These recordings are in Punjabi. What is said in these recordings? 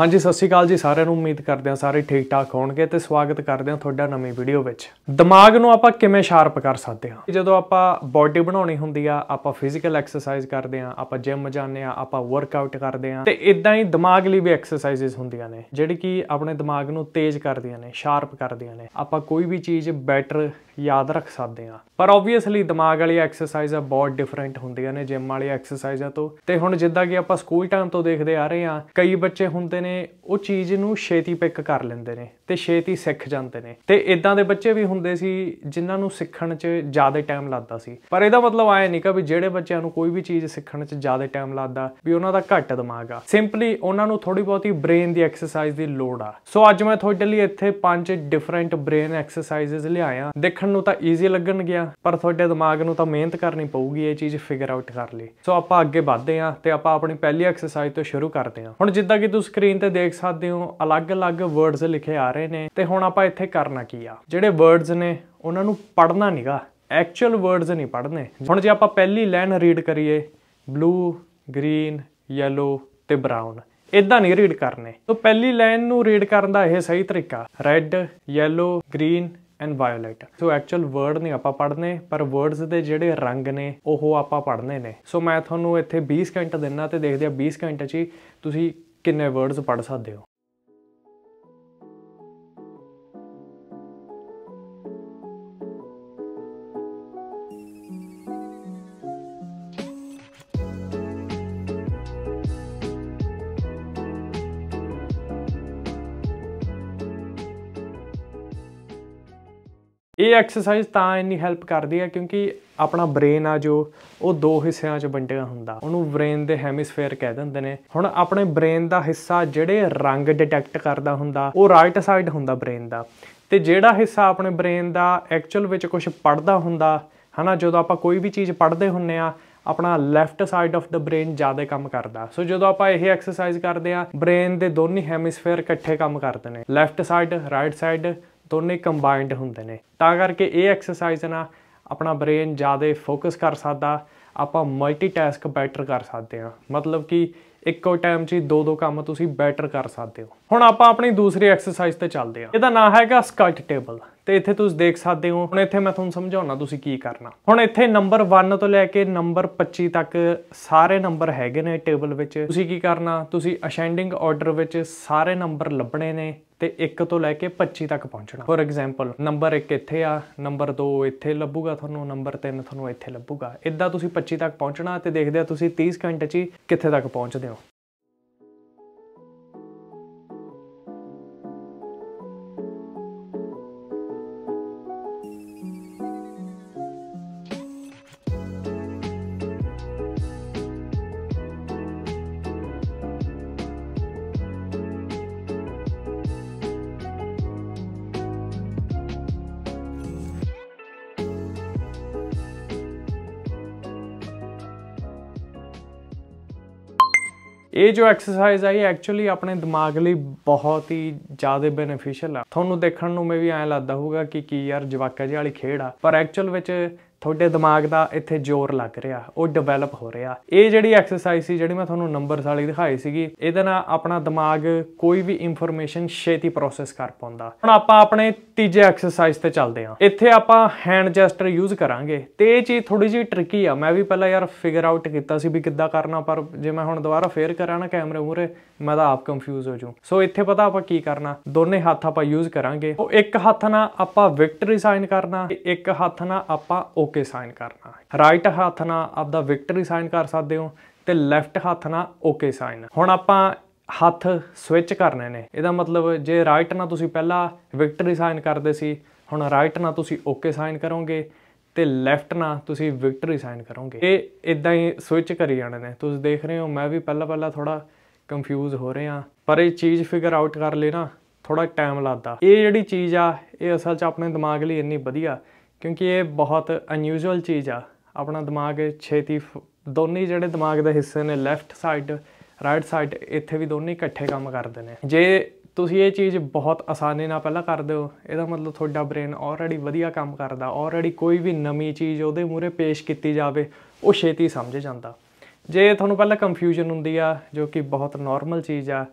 ਹਾਂਜੀ ਸਤਿ ਸ਼੍ਰੀ ਅਕਾਲ ਜੀ ਸਾਰਿਆਂ ਨੂੰ ਉਮੀਦ ਕਰਦੇ ਹਾਂ ਸਾਰੇ ਠੀਕ ਠਾਕ ਹੋਣਗੇ ਤੇ ਸਵਾਗਤ ਕਰਦੇ ਹਾਂ ਤੁਹਾਡਾ ਨਵੀਂ ਵੀਡੀਓ ਵਿੱਚ ਦਿਮਾਗ ਨੂੰ ਆਪਾਂ ਕਿਵੇਂ ਸ਼ਾਰਪ ਕਰ ਸਕਦੇ ਹਾਂ ਜਦੋਂ ਆਪਾਂ ਬਾਡੀ ਬਣਾਉਣੀ ਹੁੰਦੀ ਆ ਆਪਾਂ ਫਿਜ਼ੀਕਲ ਐਕਸਰਸਾਈਜ਼ ਕਰਦੇ ਆ ਆਪਾਂ ਜਿਮ ਜਾਂਦੇ ਆ ਆਪਾਂ ਵਰਕਆਊਟ ਕਰਦੇ ਆ ਤੇ ਇਦਾਂ ਹੀ ਦਿਮਾਗ ਲਈ ਵੀ ਐਕਸਰਸਾਈਜ਼ਸ ਹੁੰਦੀਆਂ ਨੇ ਜਿਹੜੀ ਕਿ ਆਪਣੇ ਦਿਮਾਗ ਨੂੰ ਤੇਜ਼ ਕਰਦੀਆਂ ਨੇ ਸ਼ਾਰਪ ਕਰਦੀਆਂ ਨੇ ਆਪਾਂ ਕੋਈ ਵੀ ਚੀਜ਼ ਬੈਟਰ ਯਾਦ ਰੱਖ ਸਕਦੇ ਆ ਪਰ ਆਬਵੀਅਸਲੀ ਦਿਮਾਗ ਵਾਲੀ ਐਕਸਰਸਾਈਜ਼ਾਂ ਬਹੁਤ ਡਿਫਰੈਂਟ ਹੁੰਦੀਆਂ ਨੇ ਜਿਮ ਵਾਲੀ ਐਕਸਰਸਾਈਜ਼ਾਂ ਤੋਂ ਤੇ ਹੁਣ ਜਿੱਦਾਂ ਕਿ ਆਪਾਂ ਸਕੂਲ ਟਾਈਮ ਤੋਂ ਦੇਖਦੇ ਆ ਰਹੇ ਆ ਕਈ ਬੱਚੇ ਹੁੰਦੇ ਨੇ ਉਹ ਚੀਜ਼ ਨੂੰ ਛੇਤੀ ਪਿਕ ਕਰ ਲੈਂਦੇ ਨੇ ਤੇ ਛੇਤੀ ਸਿੱਖ ਜਾਂਦੇ ਨੇ ਤੇ ਇਦਾਂ ਦੇ ਬੱਚੇ ਵੀ ਹੁੰਦੇ ਸੀ ਜਿਨ੍ਹਾਂ ਨੂੰ ਸਿੱਖਣ 'ਚ ਜ਼ਿਆਦਾ ਟਾਈਮ ਲੱਗਦਾ ਸੀ ਪਰ ਇਹਦਾ ਮਤਲਬ ਆਇਆ ਨਹੀਂ ਕਿ ਜਿਹੜੇ ਬੱਚਿਆਂ ਨੂੰ ਕੋਈ ਵੀ ਚੀਜ਼ ਸਿੱਖਣ 'ਚ ਜ਼ਿਆਦਾ ਟਾਈਮ ਲੱਗਦਾ ਵੀ ਉਹਨਾਂ ਦਾ ਘੱਟ ਦਿਮਾਗ ਆ ਸਿੰਪਲੀ ਉਹਨਾਂ ਨੂੰ ਥੋੜੀ ਬਹੁਤੀ ਬ੍ਰੇਨ ਦੀ ਐਕਸਰਸਾਈਜ਼ ਦੀ ਲੋੜ ਆ ਸੋ ਅੱਜ ਮੈਂ ਤੁਹਾਡੇ ਲਈ ਇੱਥੇ ਪੰਜ ਡਿਫਰੈਂਟ ਬ੍ਰੇਨ ਐਕਸਰਸਾਈਜ਼ਸ ਲਿਆਇਆ ਦੇਖਣ ਨੂੰ ਤਾਂ ਈਜ਼ੀ ਲੱਗਣ ਗਿਆ ਪਰ ਤੁਹਾਡੇ ਦਿਮਾਗ ਨੂੰ ਤਾਂ ਮਿਹਨਤ ਕਰਨੀ ਪਊਗੀ ਇਹ ਚੀਜ਼ ਫਿਗਰ ਆਊਟ ਕਰ ਲਈ ਸੋ ਆਪਾਂ ਅੱਗੇ ਵਧਦੇ ਆ ਤੇ ਆਪਾਂ ਆਪਣੀ ਪਹਿਲੀ ਐਕਸਰਸਾਈਜ਼ ਤੋਂ ਸ਼ੁਰੂ ਕਰਦੇ ਆ ਹੁਣ ਜਿੱਦਾਂ ਕਿ ਤੁਸੀਂ ਸਕਰੀਨ ਸਕਰੀਨ ਤੇ ਦੇਖ ਸਕਦੇ ਹੋ ਅਲੱਗ-ਅਲੱਗ ਵਰਡਸ ਲਿਖੇ ਆ ਰਹੇ ਨੇ ਤੇ ਹੁਣ ਆਪਾਂ ਇੱਥੇ ਕਰਨਾ ਕੀ ਆ ਜਿਹੜੇ ਵਰਡਸ ਨੇ ਉਹਨਾਂ ਨੂੰ ਪੜਨਾ ਨਹੀਂਗਾ ਐਕਚੁਅਲ ਵਰਡਸ ਨਹੀਂ ਪੜਨੇ ਹੁਣ ਜੇ ਆਪਾਂ ਪਹਿਲੀ ਲਾਈਨ ਰੀਡ ਕਰੀਏ ਬਲੂ ਗ੍ਰੀਨ ਯੈਲੋ ਤੇ ਬਰਾਊਨ ਇਦਾਂ ਨਹੀਂ ਰੀਡ ਕਰਨੇ ਤੋਂ ਪਹਿਲੀ ਲਾਈਨ ਨੂੰ ਰੀਡ ਕਰਨ ਦਾ ਇਹ ਸਹੀ ਤਰੀਕਾ red yellow green and violet so actual word ਨਹੀਂ ਆਪਾਂ ਪੜਨੇ ਪਰ ਵਰਡਸ ਦੇ ਜਿਹੜੇ ਰੰਗ ਨੇ ਉਹ ਆਪਾਂ ਪੜਨੇ ਨੇ ਸੋ ਮੈਂ ਤੁਹਾਨੂੰ ਇੱਥੇ 20 ਘੰਟੇ ਦਿੰਨਾ ਤੇ ਦੇਖਦੇ ਆ 20 ਘੰਟੇ 'ਚ ਤੁਸੀਂ ਕਿੰਨੇ ਵਰਡਸ ਪੜ ਸਕਦੇ ਹੋ ਇਹ ਐਕਸਰਸਾਈਜ਼ ਤਾਂ ਇੰਨੀ ਹੈਲਪ ਕਰਦੀ ਹੈ ਕਿਉਂਕਿ ਆਪਣਾ ਬ੍ਰੇਨ ਆ ਜੋ ਉਹ ਦੋ ਹਿੱਸਿਆਂ 'ਚ ਵੰਡਿਆ ਹੁੰਦਾ ਉਹਨੂੰ ਬ੍ਰੇਨ ਦੇ ਹੈਮਿਸਫੇਅਰ ਕਹਿ ਦਿੰਦੇ ਨੇ ਹੁਣ ਆਪਣੇ ਬ੍ਰੇਨ ਦਾ ਹਿੱਸਾ ਜਿਹੜੇ ਰੰਗ ਡਿਟੈਕਟ ਕਰਦਾ ਹੁੰਦਾ ਉਹ ਰਾਈਟ ਸਾਈਡ ਹੁੰਦਾ ਬ੍ਰੇਨ ਦਾ ਤੇ ਜਿਹੜਾ ਹਿੱਸਾ ਆਪਣੇ ਬ੍ਰੇਨ ਦਾ ਐਕਚੁਅਲ ਵਿੱਚ ਕੁਝ ਪੜਦਾ ਹੁੰਦਾ ਹਨਾ ਜਦੋਂ ਆਪਾਂ ਕੋਈ ਵੀ ਚੀਜ਼ ਪੜਦੇ ਹੁੰਨੇ ਆ ਆਪਣਾ ਲੈਫਟ ਸਾਈਡ ਆਫ ਦਾ ਬ੍ਰੇਨ ਜ਼ਿਆਦਾ ਕੰਮ ਕਰਦਾ ਸੋ ਜਦੋਂ ਆਪਾਂ ਇਹ ਐਕਸਰਸਾਈਜ਼ ਕਰਦੇ ਆ ਬ੍ਰੇਨ ਦੇ ਦੋਨੇ ਹੈਮਿਸਫੇਅਰ ਇਕੱਠੇ ਕੰਮ ਕਰਦੇ ਨੇ ਲੈਫਟ ਸਾਈਡ ਰਾਈਟ ਸਾਈਡ ਦੋਨੇ ਕੰਬਾਈਨਡ ਹੁੰਦੇ ਨੇ ਤਾਂ ਕਰਕੇ ਇਹ ਐਕਸਰਸਾਈਜ਼ ਨਾਲ ਆਪਣਾ ਬ੍ਰੇਨ ਜ਼ਿਆਦਾ ਫੋਕਸ ਕਰ ਸਕਦਾ ਆਪਾਂ ਮਲਟੀਟਾਸਕ ਬੈਟਰ ਕਰ ਸਕਦੇ ਹਾਂ ਮਤਲਬ ਕਿ ਇੱਕੋ ਟਾਈਮ 'ਚ ਦੋ ਦੋ ਕੰਮ ਤੁਸੀਂ ਬੈਟਰ ਕਰ ਸਕਦੇ ਹੋ ਹੁਣ ਆਪਾਂ ਆਪਣੀ ਦੂਸਰੀ ਐਕਸਰਸਾਈਜ਼ ਤੇ ਚੱਲਦੇ ਹਾਂ ਇਹਦਾ ਨਾਮ ਹੈਗਾ ਸਕਟ ਟੇਬਲ ਤੇ ਇੱਥੇ ਤੁਸੀਂ ਦੇਖ ਸਕਦੇ ਹੋ ਹੁਣ ਇੱਥੇ ਮੈਂ ਤੁਹਾਨੂੰ ਸਮਝਾਉਣਾ ਤੁਸੀਂ ਕੀ ਕਰਨਾ ਹੁਣ ਇੱਥੇ ਨੰਬਰ 1 ਤੋਂ ਲੈ ਕੇ ਨੰਬਰ 25 ਤੱਕ ਸਾਰੇ ਨੰਬਰ ਹੈਗੇ ਨੇ ਟੇਬਲ ਵਿੱਚ ਤੁਸੀਂ ਕੀ ਕਰਨਾ ਤੁਸੀਂ ਅਸੈਂਡਿੰਗ ਆਰਡਰ ਵਿੱਚ ਸਾਰੇ ਨੰਬਰ ਲੱਭਣੇ ਨੇ ਤੇ 1 ਤੋਂ ਲੈ ਕੇ 25 ਤੱਕ ਪਹੁੰਚਣਾ ਫੋਰ ਐਗਜ਼ਾਮਪਲ ਨੰਬਰ 1 ਇੱਥੇ ਆ ਨੰਬਰ 2 ਇੱਥੇ ਲੱਭੂਗਾ ਤੁਹਾਨੂੰ ਨੰਬਰ 3 ਤੁਹਾਨੂੰ ਇੱਥੇ ਲੱਭੂਗਾ ਇਦਾਂ ਤੁਸੀਂ 25 ਤੱਕ ਪਹੁੰਚਣਾ ਤੇ ਦੇਖਦੇ ਆ ਤੁਸੀਂ 30 ਘੰਟੇ 'ਚ ਕਿੱਥੇ ਤੱਕ ਪਹੁੰਚਦੇ ਹੋ ਇਹ ਜੋ ਐਕਸਰਸਾਈਜ਼ ਆਈ ਐਕਚੁਅਲੀ ਆਪਣੇ ਦਿਮਾਗ ਲਈ ਬਹੁਤ ਹੀ ਜ਼ਿਆਦਾ ਬੈਨੀਫੀਸ਼ੀਅਲ ਆ ਤੁਹਾਨੂੰ ਦੇਖਣ ਨੂੰ ਮੇ ਵੀ ਐਂ ਲੱਗਦਾ ਹੋਊਗਾ ਕਿ ਕੀ ਯਾਰ ਜਵਾਕਾ ਜਿਹੀ ਵਾਲੀ ਖੇਡ ਆ ਪਰ ਐਕਚੁਅਲ ਵਿੱਚ ਤੁਹਾਡੇ ਦਿਮਾਗ ਦਾ ਇੱਥੇ ਜ਼ੋਰ ਲੱਗ ਰਿਹਾ ਉਹ ਡਿਵੈਲਪ ਹੋ ਰਿਹਾ ਇਹ ਜਿਹੜੀ ਐਕਸਰਸਾਈਜ਼ ਸੀ ਜਿਹੜੀ ਮੈਂ ਤੁਹਾਨੂੰ ਨੰਬਰਸ ਵਾਲੀ ਦਿਖਾਈ ਸੀਗੀ ਇਹਦੇ ਨਾਲ ਆਪਣਾ ਦਿਮਾਗ ਕੋਈ ਵੀ ਇਨਫੋਰਮੇਸ਼ਨ ਛੇਤੀ ਪ੍ਰੋਸੈਸ ਕਰ ਪਾਉਂਦਾ ਹੁਣ ਆਪਾਂ ਆਪਣੇ ਤੀਜੇ ਐਕਸਰਸਾਈਜ਼ ਤੇ ਚੱਲਦੇ ਹਾਂ ਇੱਥੇ ਆਪਾਂ ਹੈਂਡ ਜੈਸਟਰ ਯੂਜ਼ ਕਰਾਂਗੇ ਤੇ ਇਹ ਚੀਜ਼ ਥੋੜੀ ਜਿਹੀ ਟ੍ਰਿਕੀ ਆ ਮੈਂ ਵੀ ਪਹਿਲਾਂ ਯਾਰ ਫਿਗਰ ਆਊਟ ਕੀਤਾ ਸੀ ਵੀ ਕਿੱਦਾਂ ਕਰਨਾ ਪਰ ਜੇ ਮੈਂ ਹੁਣ ਦੁਬਾਰਾ ਫੇਰ ਕਰਾਂ ਨਾ ਕੈਮਰੇ ਮੂਰੇ ਮੈਂ ਤਾਂ ਆਪ ਕੰਫਿਊਜ਼ ਹੋ ਜੂ ਸੋ ਇੱਥੇ ਪਤਾ ਆਪਾਂ ਕੀ ਕਰਨਾ ਦੋਨੇ ਹੱਥ ਆਪਾਂ ਯੂਜ਼ ਕਰਾਂਗੇ ਉਹ ਇੱਕ ਹੱਥ ਨਾਲ ਆਪਾਂ ਵਿਕਟਰੀ ਸਾਈਨ ਕਰਨਾ ਇੱਕ ਹੱਥ ਨਾਲ ਆਪਾਂ ਓਕੇ ਓਕੇ ਸਾਈਨ ਕਰਨਾ ਹੈ ਰਾਈਟ ਹੱਥ ਨਾਲ ਆਪਦਾ ਵਿਕਟਰੀ ਸਾਈਨ ਕਰ ਸਕਦੇ ਹੋ ਤੇ ਲੈਫਟ ਹੱਥ ਨਾਲ ਓਕੇ ਸਾਈਨ ਹੁਣ ਆਪਾਂ ਹੱਥ ਸਵਿਚ ਕਰਨੇ ਨੇ ਇਹਦਾ ਮਤਲਬ ਜੇ ਰਾਈਟ ਨਾਲ ਤੁਸੀਂ ਪਹਿਲਾਂ ਵਿਕਟਰੀ ਸਾਈਨ ਕਰਦੇ ਸੀ ਹੁਣ ਰਾਈਟ ਨਾਲ ਤੁਸੀਂ ਓਕੇ ਸਾਈਨ ਕਰੋਗੇ ਤੇ ਲੈਫਟ ਨਾਲ ਤੁਸੀਂ ਵਿਕਟਰੀ ਸਾਈਨ ਕਰੋਗੇ ਇਹ ਇਦਾਂ ਹੀ ਸਵਿਚ ਕਰੀ ਜਾਣੇ ਨੇ ਤੁਸੀਂ ਦੇਖ ਰਹੇ ਹੋ ਮੈਂ ਵੀ ਪਹਿਲਾਂ ਪਹਿਲਾਂ ਥੋੜਾ ਕੰਫਿਊਜ਼ ਹੋ ਰਿਹਾ ਪਰ ਇਹ ਚੀਜ਼ ਫਿਗਰ ਆਊਟ ਕਰ ਲੈਣਾ ਥੋੜਾ ਟਾਈਮ ਲੱਗਦਾ ਇਹ ਜਿਹੜੀ ਚੀਜ਼ ਆ ਇਹ ਅਸਲ 'ਚ ਆਪਣੇ ਦਿਮਾਗ ਲਈ ਇੰਨੀ ਵਧੀਆ ਕਿਉਂਕਿ ਇਹ ਬਹੁਤ ਅਨਯੂਜੂਅਲ ਚੀਜ਼ ਆ ਆਪਣਾ ਦਿਮਾਗ ਛੇਤੀ ਦੋਨੇ ਜਿਹੜੇ ਦਿਮਾਗ ਦੇ ਹਿੱਸੇ ਨੇ ਲੈਫਟ ਸਾਈਡ ਰਾਈਟ ਸਾਈਡ ਇੱਥੇ ਵੀ ਦੋਨੇ ਇਕੱਠੇ ਕੰਮ ਕਰਦੇ ਨੇ ਜੇ ਤੁਸੀਂ ਇਹ ਚੀਜ਼ ਬਹੁਤ ਆਸਾਨੀ ਨਾਲ ਪਹਿਲਾਂ ਕਰਦੇ ਹੋ ਇਹਦਾ ਮਤਲਬ ਤੁਹਾਡਾ ਬ੍ਰੇਨ ਆਲਰੇਡੀ ਵਧੀਆ ਕੰਮ ਕਰਦਾ ਆਲਰੇਡੀ ਕੋਈ ਵੀ ਨਵੀਂ ਚੀਜ਼ ਉਹਦੇ ਮੂਰੇ ਪੇਸ਼ ਕੀਤੀ ਜਾਵੇ ਉਹ ਛੇਤੀ ਸਮਝ ਜਾਂਦਾ ਜੇ ਤੁਹਾਨੂੰ ਪਹਿਲਾਂ ਕਨਫਿਊਜ਼ਨ ਹੁੰਦੀ ਆ ਜੋ ਕਿ ਬਹੁਤ ਨਾਰਮਲ ਚੀਜ਼ ਆ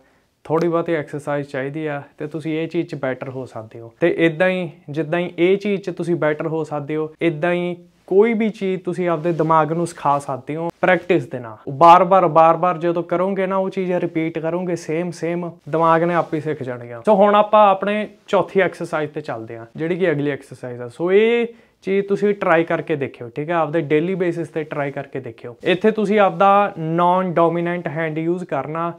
ਥੋੜੀ ਬਹੁਤੀ ਐਕਸਰਸਾਈਜ਼ ਚਾਹੀਦੀ ਆ ਤੇ ਤੁਸੀਂ ਇਹ ਚੀਜ਼ 'ਚ ਬੈਟਰ ਹੋ ਸਕਦੇ ਹੋ ਤੇ ਇਦਾਂ ਹੀ ਜਿੱਦਾਂ ਹੀ ਇਹ ਚੀਜ਼ 'ਚ ਤੁਸੀਂ ਬੈਟਰ ਹੋ ਸਕਦੇ ਹੋ ਇਦਾਂ ਹੀ ਕੋਈ ਵੀ ਚੀਜ਼ ਤੁਸੀਂ ਆਪਦੇ ਦਿਮਾਗ ਨੂੰ ਸਿਖਾ ਸਕਦੇ ਹੋ ਪ੍ਰੈਕਟਿਸ ਦੇ ਨਾਲ ਬਾਰ-ਬਾਰ ਬਾਰ-ਬਾਰ ਜਦੋਂ ਕਰੋਗੇ ਨਾ ਉਹ ਚੀਜ਼ ਰਿਪੀਟ ਕਰੋਗੇ ਸੇਮ ਸੇਮ ਦਿਮਾਗ ਨੇ ਆਪੇ ਸਿੱਖ ਜਾਣਗੇ ਸੋ ਹੁਣ ਆਪਾਂ ਆਪਣੇ ਚੌਥੀ ਐਕਸਰਸਾਈਜ਼ ਤੇ ਚੱਲਦੇ ਹਾਂ ਜਿਹੜੀ ਕਿ ਅਗਲੀ ਐਕਸਰਸਾਈਜ਼ ਆ ਸੋ ਇਹ ਚੀਜ਼ ਤੁਸੀਂ ਟਰਾਈ ਕਰਕੇ ਦੇਖਿਓ ਠੀਕ ਹੈ ਆਪਦੇ ਡੇਲੀ ਬੇਸਿਸ ਤੇ ਟਰਾਈ ਕਰਕੇ ਦੇਖਿਓ ਇੱਥੇ ਤੁਸੀਂ ਆਪਦਾ ਨਾਨ ਡੋਮੀਨੈਂਟ ਹੈਂਡ ਯੂਜ਼ ਕਰਨਾ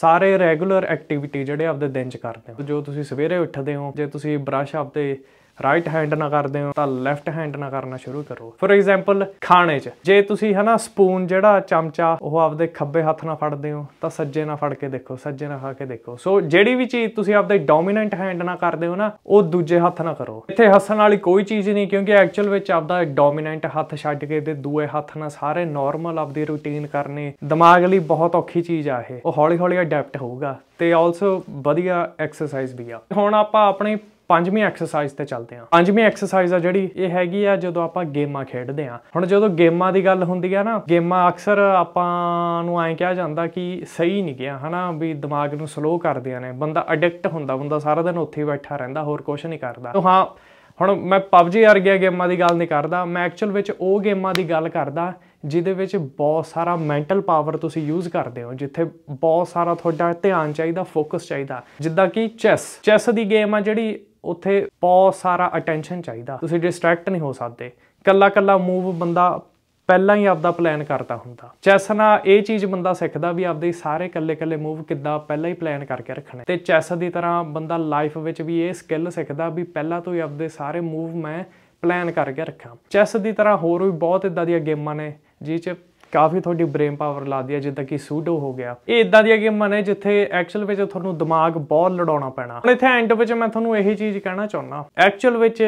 ਸਾਰੇ ਰੈਗੂਲਰ ਐਕਟੀਵਿਟੀ ਜਿਹੜੇ ਆਪਦੇ ਦਿਨ 'ਚ ਕਰਦੇ ਹੋ ਜੋ ਤੁਸੀਂ ਸਵੇਰੇ ਉੱਠਦੇ ਹੋ ਜੇ ਤੁਸੀਂ ਬ੍ਰਸ਼ ਆਪਦੇ ਰਾਈਟ ਹੈਂਡ ਨਾਲ ਕਰਦੇ ਹੋ ਤਾਂ ਲੈਫਟ ਹੈਂਡ ਨਾਲ ਕਰਨਾ ਸ਼ੁਰੂ ਕਰੋ ਫੋਰ ਐਗਜ਼ਾਮਪਲ ਖਾਣੇ 'ਚ ਜੇ ਤੁਸੀਂ ਹਨਾ ਸਪੂਨ ਜਿਹੜਾ ਚਮਚਾ ਉਹ ਆਪਦੇ ਖੱਬੇ ਹੱਥ ਨਾਲ ਫੜਦੇ ਹੋ ਤਾਂ ਸੱਜੇ ਨਾਲ ਫੜ ਕੇ ਦੇਖੋ ਸੱਜੇ ਨਾਲ ਖਾ ਕੇ ਦੇਖੋ ਸੋ ਜਿਹੜੀ ਵੀ ਚੀਜ਼ ਤੁਸੀਂ ਆਪਦੇ ਡੋਮੀਨੈਂਟ ਹੈਂਡ ਨਾਲ ਕਰਦੇ ਹੋ ਨਾ ਉਹ ਦੂਜੇ ਹੱਥ ਨਾਲ ਕਰੋ ਇੱਥੇ ਹੱਸਣ ਵਾਲੀ ਕੋਈ ਚੀਜ਼ ਨਹੀਂ ਕਿਉਂਕਿ ਐਕਚੁਅਲ ਵਿੱਚ ਆਪਦਾ ਡੋਮੀਨੈਂਟ ਹੱਥ ਛੱਡ ਕੇ ਤੇ ਦੂਏ ਹੱਥ ਨਾਲ ਸਾਰੇ ਨਾਰਮਲ ਆਪਦੀ ਰੁਟੀਨ ਕਰਨੇ ਦਿਮਾਗ ਲਈ ਬਹੁਤ ਔਖੀ ਚੀਜ਼ ਆ ਇਹ ਉਹ ਹੌਲੀ ਹੌਲੀ ਅਡਾਪਟ ਹੋਊਗਾ ਤੇ ਆਲਸੋ ਵਧੀਆ ਐਕਸਰਸਾਈਜ਼ ਵੀ ਆ ਹੁਣ ਆਪਾਂ ਆਪਣੇ ਪੰਜਵੀਂ ਐਕਸਰਸਾਈਜ਼ ਤੇ ਚੱਲਦੇ ਹਾਂ ਪੰਜਵੀਂ ਐਕਸਰਸਾਈਜ਼ ਆ ਜਿਹੜੀ ਇਹ ਹੈਗੀ ਆ ਜਦੋਂ ਆਪਾਂ ਗੇਮਾਂ ਖੇਡਦੇ ਆ ਹੁਣ ਜਦੋਂ ਗੇਮਾਂ ਦੀ ਗੱਲ ਹੁੰਦੀ ਆ ਨਾ ਗੇਮਾਂ ਅਕਸਰ ਆਪਾਂ ਨੂੰ ਐਂ ਕਿਹਾ ਜਾਂਦਾ ਕਿ ਸਹੀ ਨਹੀਂ ਗਿਆ ਹਨਾ ਵੀ ਦਿਮਾਗ ਨੂੰ ਸਲੋ ਆ ਨੇ ਬੰਦਾ ਐਡਿਕਟ ਹੁੰਦਾ ਬੰਦਾ ਸਾਰਾ ਦਿਨ ਉੱਥੇ ਬੈਠਾ ਰਹਿੰਦਾ ਹੋਰ ਕੁਝ ਨਹੀਂ ਕਰਦਾ ਤਾਂ ਹਾਂ ਹੁਣ ਮੈਂ PUBG ਵਰਗੀਆਂ ਗੇਮਾਂ ਦੀ ਗੱਲ ਨਹੀਂ ਕਰਦਾ ਮੈਂ ਐਕਚੁਅਲ ਵਿੱਚ ਉਹ ਗੇਮਾਂ ਦੀ ਗੱਲ ਕਰਦਾ ਜਿਹਦੇ ਵਿੱਚ ਬਹੁਤ ਸਾਰਾ ਮੈਂਟਲ ਪਾਵਰ ਤੁਸੀਂ ਯੂਜ਼ ਕਰਦੇ ਹੋ ਜਿੱਥੇ ਬਹੁਤ ਸਾਰਾ ਤੁਹਾਡਾ ਧਿਆਨ ਚਾਹੀਦਾ ਫੋਕਸ ਚਾਹੀਦਾ ਜਿੱਦਾਂ ਕਿ ਚੈਸ ਚੈਸ ਦੀ ਗੇਮ ਆ ਜਿਹੜੀ ਉੱਥੇ ਬਹੁਤ ਸਾਰਾ ਅਟੈਂਸ਼ਨ ਚਾਹੀਦਾ ਤੁਸੀਂ ਡਿਸਟਰੈਕਟ ਨਹੀਂ ਹੋ ਸਕਦੇ ਕੱਲਾ ਕੱਲਾ ਮੂਵ ਬੰਦਾ ਪਹਿਲਾਂ ਹੀ ਆਪਦਾ ਪਲਾਨ ਕਰਦਾ ਹੁੰਦਾ ਚੈਸ ਨਾਲ ਇਹ ਚੀਜ਼ ਬੰਦਾ ਸਿੱਖਦਾ ਵੀ ਆਪਦੇ ਸਾਰੇ ਕੱਲੇ-ਕੱਲੇ ਮੂਵ ਕਿੱਦਾਂ ਪਹਿਲਾਂ ਹੀ ਪਲਾਨ ਕਰਕੇ ਰੱਖਣੇ ਤੇ ਚੈਸ ਦੀ ਤਰ੍ਹਾਂ ਬੰਦਾ ਲਾਈਫ ਵਿੱਚ ਵੀ ਇਹ ਸਕਿੱਲ ਸਿੱਖਦਾ ਵੀ ਪਹਿਲਾਂ ਤੋਂ ਹੀ ਆਪਦੇ ਸਾਰੇ ਮੂਵ ਮੈਂ ਪਲਾਨ ਕਰਕੇ ਰੱਖਾਂ ਚੈਸ ਦੀ ਤਰ੍ਹਾਂ ਹੋਰ ਵੀ ਬਹੁਤ ਇਦਾਂ ਦੀਆਂ ਗੇਮਾਂ ਨੇ ਜਿਹ 'ਚ ਕਾਫੀ ਤੁਹਾਡੀ ਬ੍ਰੇਨ ਪਾਵਰ ਲਾਦੀ ਹੈ ਜਿੱਦਾਂ ਕਿ ਸੂਡੋ ਹੋ ਗਿਆ ਇਹ ਇਦਾਂ ਦੀਆਂ ਗੇਮਾਂ ਨੇ ਜਿੱਥੇ ਐਕਚੁਅਲ ਵਿੱਚ ਤੁਹਾਨੂੰ ਦਿਮਾਗ ਬਹੁਤ ਲੜਾਉਣਾ ਪੈਣਾ ਹੁਣ ਇੱਥੇ ਐਂਡ ਵਿੱਚ ਮੈਂ ਤੁਹਾਨੂੰ ਇਹੀ ਚੀਜ਼ ਕਹਿਣਾ ਚਾਹੁੰਦਾ ਐਕਚੁਅਲ ਵਿੱਚ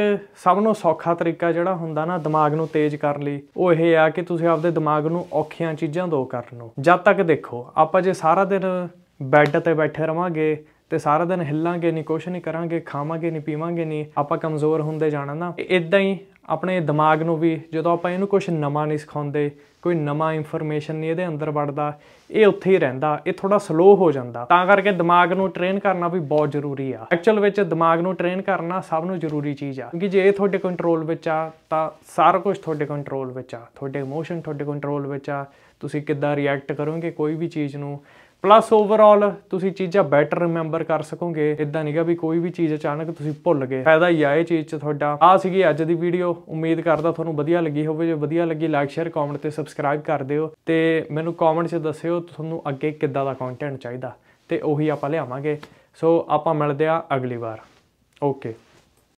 ਸਭ ਨੂੰ ਸੌਖਾ ਤਰੀਕਾ ਜਿਹੜਾ ਹੁੰਦਾ ਨਾ ਦਿਮਾਗ ਨੂੰ ਤੇਜ਼ ਕਰਨ ਲਈ ਉਹ ਇਹ ਆ ਕਿ ਤੁਸੀਂ ਆਪਦੇ ਦਿਮਾਗ ਨੂੰ ਔਖੀਆਂ ਚੀਜ਼ਾਂ ਦੋ ਕਰਨ ਨੂੰ ਜਦ ਤੱਕ ਦੇਖੋ ਆਪਾਂ ਜੇ ਸਾਰਾ ਦਿਨ ਬੈੱਡ ਤੇ ਬੈਠੇ ਰਵਾਂਗੇ ਤੇ ਸਾਰਾ ਦਿਨ ਹਿੱਲਾਂਗੇ ਨਹੀਂ ਕੁਛ ਨਹੀਂ ਕਰਾਂਗੇ ਖਾਵਾਂਗੇ ਨਹੀਂ ਪੀਵਾਂਗੇ ਨਹੀਂ ਆਪਾਂ ਕਮਜ਼ੋਰ ਹੁੰਦੇ ਜਾਣਾ ਨਾ ਇਦਾਂ ਹੀ ਆਪਣੇ ਦਿਮਾਗ ਨੂੰ ਵੀ ਜਦੋਂ ਆਪਾਂ ਇਹਨੂੰ ਕੁਝ ਨਵਾਂ ਨਹੀਂ ਸਿਖਾਉਂਦੇ ਕੋਈ ਨਵਾਂ ਇਨਫੋਰਮੇਸ਼ਨ ਨਹੀਂ ਇਹਦੇ ਅੰਦਰ ਵੜਦਾ ਇਹ ਉੱਥੇ ਹੀ ਰਹਿੰਦਾ ਇਹ ਥੋੜਾ ਸਲੋ ਹੋ ਜਾਂਦਾ ਤਾਂ ਕਰਕੇ ਦਿਮਾਗ ਨੂੰ ਟ੍ਰੇਨ ਕਰਨਾ ਵੀ ਬਹੁਤ ਜ਼ਰੂਰੀ ਆ ਐਕਚੁਅਲ ਵਿੱਚ ਦਿਮਾਗ ਨੂੰ ਟ੍ਰੇਨ ਕਰਨਾ ਸਭ ਨੂੰ ਜ਼ਰੂਰੀ ਚੀਜ਼ ਆ ਕਿਉਂਕਿ ਜੇ ਇਹ ਤੁਹਾਡੇ ਕੰਟਰੋਲ ਵਿੱਚ ਆ ਤਾਂ ਸਾਰਾ ਕੁਝ ਤੁਹਾਡੇ ਕੰਟਰੋਲ ਵਿੱਚ ਆ ਤੁਹਾਡੇ ਇਮੋਸ਼ਨ ਤੁਹਾਡੇ ਕੰਟਰੋਲ ਵਿੱਚ ਆ ਤੁਸੀਂ ਕਿੱਦਾਂ ਰਿਐਕਟ ਕਰੋਗੇ ਕੋਈ ਵੀ ਚੀਜ਼ ਨੂੰ ਪਲੱਸ ਓਵਰਆਲ ਤੁਸੀਂ ਚੀਜ਼ਾਂ ਬੈਟਰ ਰਿਮੈਂਬਰ ਕਰ ਸਕੋਗੇ ਇਦਾਂ ਨਹੀਂਗਾ ਵੀ ਕੋਈ ਵੀ ਚੀਜ਼ ਅਚਾਨਕ ਤੁਸੀਂ ਭੁੱਲ ਗਏ ਫਾਇਦਾ ਹੀ ਆ ਇਹ ਚੀਜ਼ 'ਚ ਤੁਹਾਡਾ ਆ ਸੀਗੀ ਅੱਜ ਦੀ ਵੀਡੀਓ ਉਮੀਦ ਕਰਦਾ ਤੁਹਾਨੂੰ ਵਧੀਆ ਲੱਗੀ ਹੋਵੇ ਜੇ ਵਧੀਆ ਲੱਗੀ ਲਾਈਕ ਸ਼ੇਅਰ ਕਮੈਂਟ ਤੇ ਸਬਸਕ੍ਰਾਈਬ ਕਰ ਦਿਓ ਤੇ ਮੈਨੂੰ ਕਮੈਂਟ 'ਚ ਦੱਸਿਓ ਤੁਹਾਨੂੰ ਅੱਗੇ ਕਿੱਦਾਂ ਦਾ ਕੰਟੈਂਟ ਚਾਹੀਦਾ ਤੇ ਉਹੀ ਆਪਾਂ ਲਿਆਵਾਂਗੇ ਸੋ ਆਪਾਂ ਮਿਲਦੇ ਆ ਅਗਲੀ ਵਾਰ ਓਕੇ